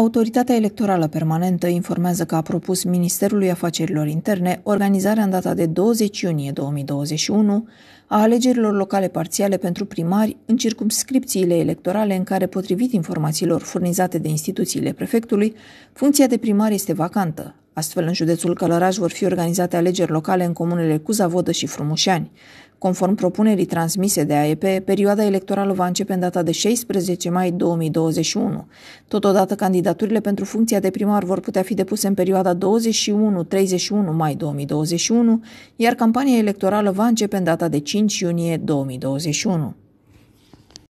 Autoritatea Electorală Permanentă informează că a propus Ministerului Afacerilor Interne organizarea în data de 20 iunie 2021 a alegerilor locale parțiale pentru primari în circumscripțiile electorale în care, potrivit informațiilor furnizate de instituțiile prefectului, funcția de primar este vacantă. Astfel, în județul Călăraș vor fi organizate alegeri locale în comunele Cuzavodă și Frumușani. Conform propunerii transmise de AEP, perioada electorală va începe în data de 16 mai 2021. Totodată, candidaturile pentru funcția de primar vor putea fi depuse în perioada 21-31 mai 2021, iar campania electorală va începe în data de 5 iunie 2021.